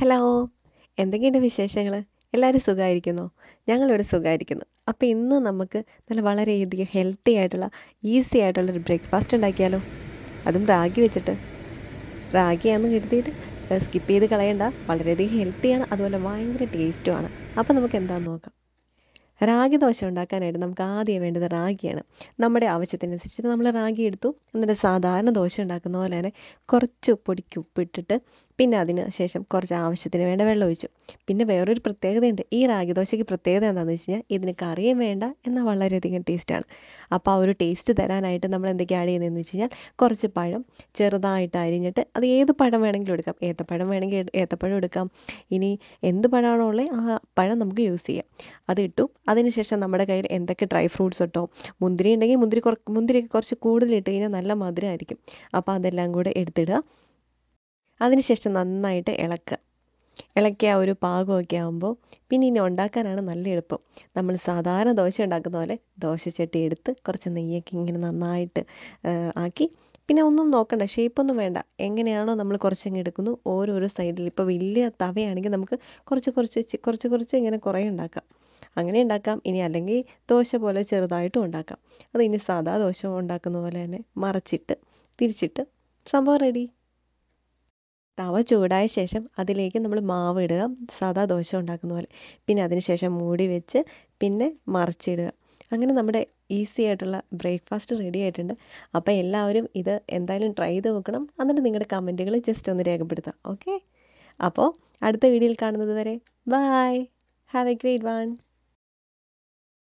hello എന്തൊക്കെയുണ്ട് വിശേഷങ്ങൾ എല്ലാവരും സുഖമായിരിക്കുന്നോ ഞങ്ങളിവിടെ സുഖമായിരിക്കുന്നു അപ്പോൾ ഇന്ന് നമുക്ക് നല്ല വളരെയധികം ഹെൽത്തി ആയിട്ടുള്ള ഈസി ആയിട്ടുള്ളൊരു ബ്രേക്ക്ഫാസ്റ്റ് ഉണ്ടാക്കിയാലോ അതും റാഗി വെച്ചിട്ട് റാഗിയാണെന്ന് കരുതിയിട്ട് സ്കിപ്പ് ചെയ്ത് കളയണ്ട വളരെയധികം ഹെൽത്തിയാണ് അതുപോലെ ഭയങ്കര ടേസ്റ്റുമാണ് അപ്പോൾ നമുക്ക് എന്താണെന്ന് നോക്കാം റാഗി ദോശ ഉണ്ടാക്കാനായിട്ട് നമുക്ക് ആദ്യം വേണ്ടത് റാഗിയാണ് നമ്മുടെ ആവശ്യത്തിനനുസരിച്ച് നമ്മൾ റാഗി എടുത്തു എന്നിട്ട് സാധാരണ ദോശ ഉണ്ടാക്കുന്ന പോലെ തന്നെ കുറച്ച് പൊടിക്ക് ഉപ്പിട്ടിട്ട് പിന്നെ അതിന് ശേഷം കുറച്ച് ആവശ്യത്തിന് വേണ്ട വെള്ളം ഒഴിച്ചു പിന്നെ വേറൊരു പ്രത്യേകതയുണ്ട് ഈ റാഗി ദോശയ്ക്ക് പ്രത്യേകത എന്താണെന്ന് വെച്ച് കഴിഞ്ഞാൽ ഇതിന് കറിയും വേണ്ട എന്നാൽ വളരെയധികം ടേസ്റ്റാണ് അപ്പോൾ ആ ഒരു ടേസ്റ്റ് തരാനായിട്ട് നമ്മൾ എന്തൊക്കെ ആഡ് ചെയ്യുന്നതെന്ന് വെച്ച് കഴിഞ്ഞാൽ കുറച്ച് പഴം ചെറുതായിട്ട് അരിഞ്ഞിട്ട് അത് ഏത് പഴം വേണമെങ്കിലും എടുക്കാം ഏത്തപ്പഴം വേണമെങ്കിൽ ഏത്തപ്പഴം എടുക്കാം ഇനി എന്ത് പഴമാണോ ഉള്ളത് ആ പഴം നമുക്ക് യൂസ് ചെയ്യാം അത് ഇട്ടു അതിനുശേഷം നമ്മുടെ കയ്യിൽ എന്തൊക്കെ ഡ്രൈ ഫ്രൂട്ട്സ് ഇട്ടോ മുന്തിരി ഉണ്ടെങ്കിൽ മുന്തിരി കുറ മുന്തിരിയൊക്കെ കുറച്ച് കൂടുതലിട്ട് കഴിഞ്ഞാൽ നല്ല മധുരമായിരിക്കും അപ്പോൾ അതെല്ലാം കൂടെ എടുത്തിടുക അതിനുശേഷം നന്നായിട്ട് ഇളക്കുക ഇളക്കിയ ഒരു പാകമൊക്കെ ആകുമ്പോൾ പിന്നെ ഇനി ഉണ്ടാക്കാനാണ് നല്ല എളുപ്പം നമ്മൾ സാധാരണ ദോശ ഉണ്ടാക്കുന്ന പോലെ ദോശച്ചട്ടി എടുത്ത് കുറച്ച് നെയ്യൊക്കെ ഇങ്ങനെ നന്നായിട്ട് ആക്കി പിന്നെ ഒന്നും നോക്കണ്ട ഷേപ്പൊന്നും വേണ്ട എങ്ങനെയാണോ നമ്മൾ കുറച്ചങ്ങ് എടുക്കുന്നു ഓരോരോ സൈഡിൽ ഇപ്പോൾ വലിയ തവയാണെങ്കിൽ നമുക്ക് കുറച്ച് കുറച്ച് കുറച്ച് കുറച്ച് ഇങ്ങനെ കുറേ ഉണ്ടാക്കാം അങ്ങനെ ഉണ്ടാക്കാം ഇനി അല്ലെങ്കിൽ ദോശ പോലെ ചെറുതായിട്ടും ഉണ്ടാക്കാം അത് ഇനി സാധാ ദോശ ഉണ്ടാക്കുന്ന പോലെ തന്നെ മറച്ചിട്ട് തിരിച്ചിട്ട് സംഭവം റെഡി തവ ചൂടായ ശേഷം അതിലേക്ക് നമ്മൾ മാവ് ഇടുക സാധാ ദോശ ഉണ്ടാക്കുന്ന പോലെ പിന്നെ അതിന് ശേഷം മൂടി വെച്ച് പിന്നെ മറിച്ചിടുക അങ്ങനെ നമ്മുടെ ഈസി ആയിട്ടുള്ള ബ്രേക്ക്ഫാസ്റ്റ് റെഡി ആയിട്ടുണ്ട് അപ്പോൾ എല്ലാവരും ഇത് എന്തായാലും ട്രൈ ചെയ്ത് നോക്കണം എന്നിട്ട് നിങ്ങളുടെ കമൻറ്റുകൾ ജസ്റ്റ് ഒന്ന് രേഖപ്പെടുത്താം ഓക്കെ അപ്പോൾ അടുത്ത വീഡിയോയിൽ കാണുന്നത് വരെ bye have a great one